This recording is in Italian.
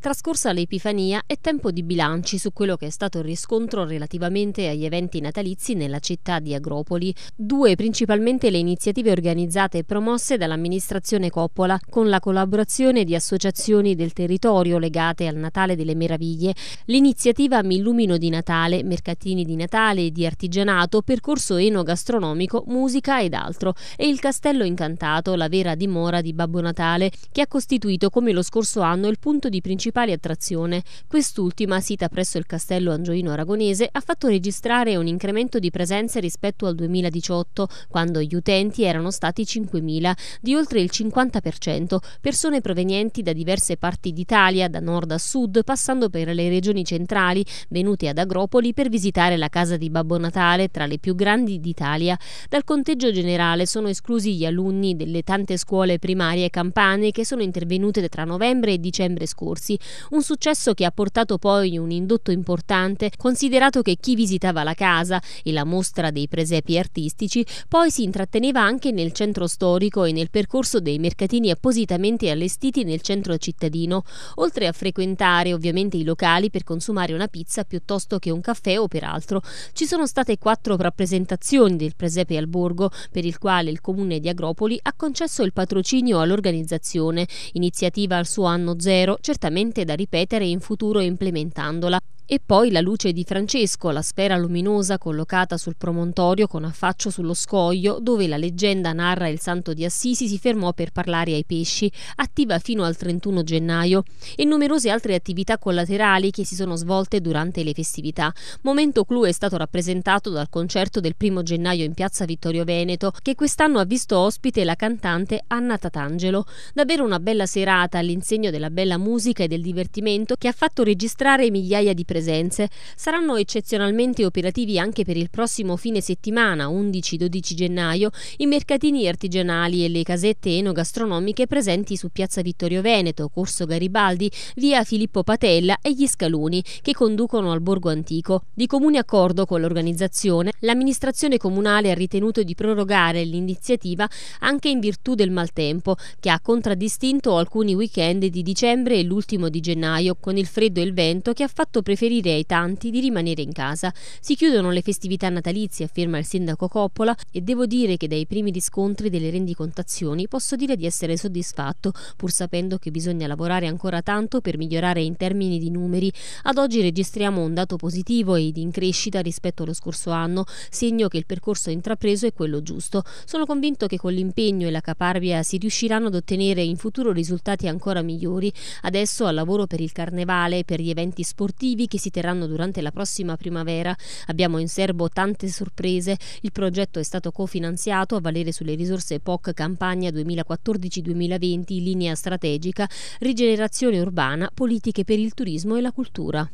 Trascorsa l'Epifania è tempo di bilanci su quello che è stato il riscontro relativamente agli eventi natalizi nella città di Agropoli, due principalmente le iniziative organizzate e promosse dall'amministrazione Coppola con la collaborazione di associazioni del territorio legate al Natale delle Meraviglie, l'iniziativa Mi illumino di Natale, mercatini di Natale e di artigianato, percorso enogastronomico, musica ed altro e il Castello Incantato, la vera dimora di Babbo Natale, che ha costituito come lo scorso anno il punto di principale principali attrazione. Quest'ultima, sita presso il castello angioino aragonese, ha fatto registrare un incremento di presenze rispetto al 2018, quando gli utenti erano stati 5.000, di oltre il 50%, persone provenienti da diverse parti d'Italia, da nord a sud, passando per le regioni centrali, venute ad Agropoli per visitare la casa di Babbo Natale, tra le più grandi d'Italia. Dal conteggio generale sono esclusi gli alunni delle tante scuole primarie campane che sono intervenute tra novembre e dicembre scorsi un successo che ha portato poi un indotto importante, considerato che chi visitava la casa e la mostra dei presepi artistici poi si intratteneva anche nel centro storico e nel percorso dei mercatini appositamente allestiti nel centro cittadino, oltre a frequentare ovviamente i locali per consumare una pizza piuttosto che un caffè o peraltro. Ci sono state quattro rappresentazioni del presepe al borgo, per il quale il comune di Agropoli ha concesso il patrocinio all'organizzazione, iniziativa al suo anno zero, certamente sicuramente da ripetere in futuro implementandola. E poi la luce di Francesco, la sfera luminosa collocata sul promontorio con affaccio sullo scoglio, dove la leggenda narra il santo di Assisi si fermò per parlare ai pesci, attiva fino al 31 gennaio, e numerose altre attività collaterali che si sono svolte durante le festività. Momento clou è stato rappresentato dal concerto del 1 gennaio in piazza Vittorio Veneto, che quest'anno ha visto ospite la cantante Anna Tatangelo. Davvero una bella serata all'insegno della bella musica e del divertimento che ha fatto registrare migliaia di presenti presenze saranno eccezionalmente operativi anche per il prossimo fine settimana, 11-12 gennaio, i mercatini artigianali e le casette enogastronomiche presenti su Piazza Vittorio Veneto, Corso Garibaldi, via Filippo Patella e gli scaloni che conducono al Borgo Antico. Di comune accordo con l'organizzazione, l'amministrazione comunale ha ritenuto di prorogare l'iniziativa anche in virtù del maltempo che ha contraddistinto alcuni weekend di dicembre e l'ultimo di gennaio con il freddo e il vento che ha fatto preferire suggerire ai tanti di rimanere in casa. Si chiudono le festività natalizie, afferma il sindaco Coppola, e devo dire che dai primi riscontri delle rendicontazioni posso dire di essere soddisfatto, pur sapendo che bisogna lavorare ancora tanto per migliorare in termini di numeri. Ad oggi registriamo un dato positivo ed in crescita rispetto allo scorso anno, segno che il percorso intrapreso è quello giusto. Sono convinto che con l'impegno e la caparbia si riusciranno ad ottenere in futuro risultati ancora migliori. Adesso al lavoro per il carnevale e per gli eventi sportivi che che si terranno durante la prossima primavera. Abbiamo in serbo tante sorprese. Il progetto è stato cofinanziato a valere sulle risorse POC Campagna 2014-2020, linea strategica, rigenerazione urbana, politiche per il turismo e la cultura.